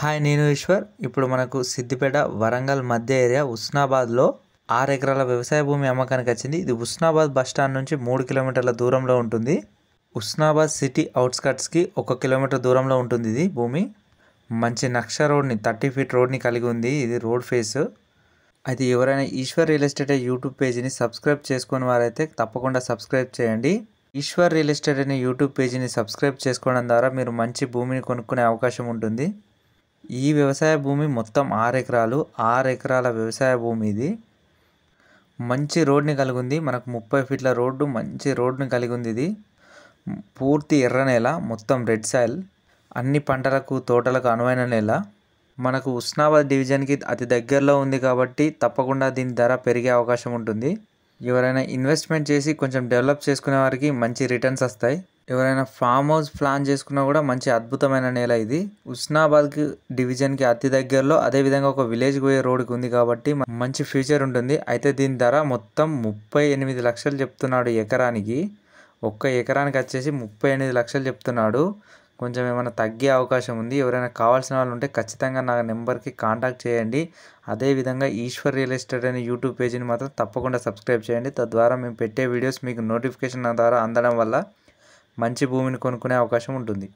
hi నేను ఈశ్వర్ ఇప్పుడు మనకు సిద్దిపేట వరంగల్ మధ్య ఏరియా ఉస్నాబాద్లో ఆరు ఎకరాల వ్యవసాయ భూమి అమ్మకానికి వచ్చింది ఇది ఉస్నాబాద్ బస్టాండ్ నుంచి మూడు కిలోమీటర్ల దూరంలో ఉంటుంది ఉస్నాబాద్ సిటీ అవుట్స్కట్స్కి ఒక కిలోమీటర్ దూరంలో ఉంటుంది ఇది భూమి మంచి నక్ష రోడ్ని థర్టీ ఫీట్ రోడ్ని కలిగి ఉంది ఇది రోడ్ ఫేస్ అది ఎవరైనా ఈశ్వర్ రియల్ ఎస్టేట్ యూట్యూబ్ పేజీని సబ్స్క్రైబ్ చేసుకుని వారైతే తప్పకుండా సబ్స్క్రైబ్ చేయండి ఈశ్వర్ రియల్ ఎస్టేట్ అనే యూట్యూబ్ పేజీని సబ్స్క్రైబ్ చేసుకోవడం ద్వారా మీరు మంచి భూమిని కొనుక్కునే అవకాశం ఉంటుంది ఈ వ్యవసాయ భూమి మొత్తం ఆరు ఎకరాలు ఆరు ఎకరాల వ్యవసాయ భూమి ఇది మంచి రోడ్ని కలిగి ఉంది మనకు ముప్పై ఫీట్ల రోడ్డు మంచి రోడ్ని కలిగి ఉంది ఇది పూర్తి ఎర్ర నేల మొత్తం రెడ్ సాయిల్ అన్ని పంటలకు తోటలకు అనువైన నేల మనకు ఉస్నాబాద్ డివిజన్కి అతి దగ్గరలో ఉంది కాబట్టి తప్పకుండా దీని ధర పెరిగే అవకాశం ఉంటుంది ఎవరైనా ఇన్వెస్ట్మెంట్ చేసి కొంచెం డెవలప్ చేసుకునే వారికి మంచి రిటర్న్స్ వస్తాయి ఎవరైనా ఫామ్ హౌస్ ప్లాన్ చేసుకున్నా కూడా మంచి అద్భుతమైన నేల ఇది ఉస్నాబాద్కి డివిజన్కి అతి దగ్గరలో అదేవిధంగా ఒక విలేజ్కి పోయే రోడ్కి ఉంది కాబట్టి మంచి ఫ్యూచర్ ఉంటుంది అయితే దీని ధర మొత్తం ముప్పై ఎనిమిది లక్షలు చెప్తున్నాడు ఎకరానికి ఒక్క ఎకరానికి వచ్చేసి ముప్పై ఎనిమిది లక్షలు చెప్తున్నాడు కొంచెం ఏమైనా తగ్గే అవకాశం ఉంది ఎవరైనా కావాల్సిన వాళ్ళు ఉంటే ఖచ్చితంగా నా నెంబర్కి కాంటాక్ట్ చేయండి అదేవిధంగా ఈశ్వర్ రియల్ ఎస్టేట్ అనే యూట్యూబ్ పేజీని మాత్రం తప్పకుండా సబ్స్క్రైబ్ చేయండి తద్వారా మేము పెట్టే వీడియోస్ మీకు నోటిఫికేషన్ ద్వారా అందడం వల్ల మంచి భూమిని కొనుక్కునే అవకాశం ఉంటుంది